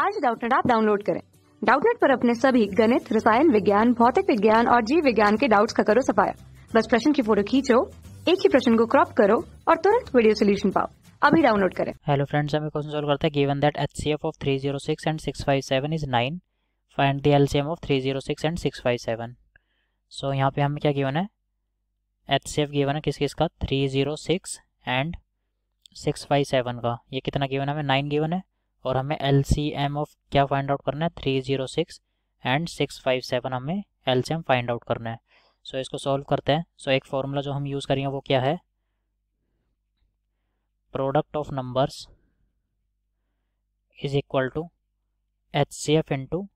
आज डाउटनेट आप डाउनलोड करें डाउटनेट पर अपने सभी गणित रसायन विज्ञान भौतिक विज्ञान और जीव विज्ञान के डाउट्स का करो सफाया बस प्रश्न की फोटो खींचो एक ही प्रश्न को क्रॉप करो और तुरंत वीडियो सोल्यूशन पाओ अभी डाउनलोड करें हेलो फ्रेंड्स हमें क्वेश्चन सोल्व करते हैं given that H C F of three zero six and six five seven is nine find the L C M of three zero six and six five seven so यहाँ पे हमें क्या given है H C F given है किस किस का three zero six and six five seven का ये कितना गिवन है हमें नाइन गिवन है और हमें एल सी एम ऑफ क्या फाइंड आउट करना है three zero six and six five seven हमें L C M find out करना है सो so, इसको सॉल्व करते हैं सो so, एक फॉर्मूला जो हम यूज़ करेंगे वो क्या है product of numbers is equal to H C F into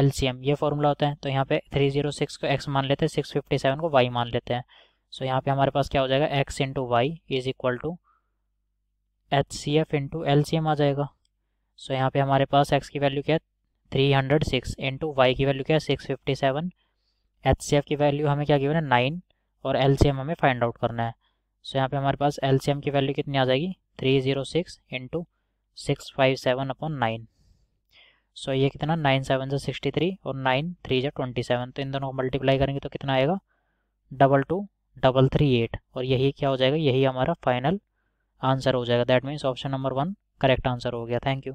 L C M ये फॉर्मूला होता है तो यहाँ पे थ्री जीरो सिक्स को एक्स मान लेते हैं सिक्स फिफ्टी सेवन को वाई मान लेते हैं सो so, यहाँ पे हमारे पास क्या हो जाएगा X into Y is equal to H C F into L C M आ जाएगा सो यहाँ पे हमारे पास एक्स की वैल्यू क्या है three hundred six into Y की वैल्यू क्या है six fifty seven H C F की वैल्यू हमें क्या गिवन है नाइन और एल सी एम हमें फाइंड आउट करना है सो so, यहाँ पे हमारे पास एल सी एम की वैल्यू कितनी आ जाएगी three zero six into six five seven upon nine so ये कितना नाइन सेवन से सिक्सटी थ्री और नाइन थ्री से ट्वेंटी सेवन तो इन दोनों को मल्टीप्लाई करेंगे तो कितना आएगा double two double three eight और यही क्या हो जाएगा यही हमारा फाइनल आंसर हो जाएगा that means option number one correct answer हो गया थैंक यू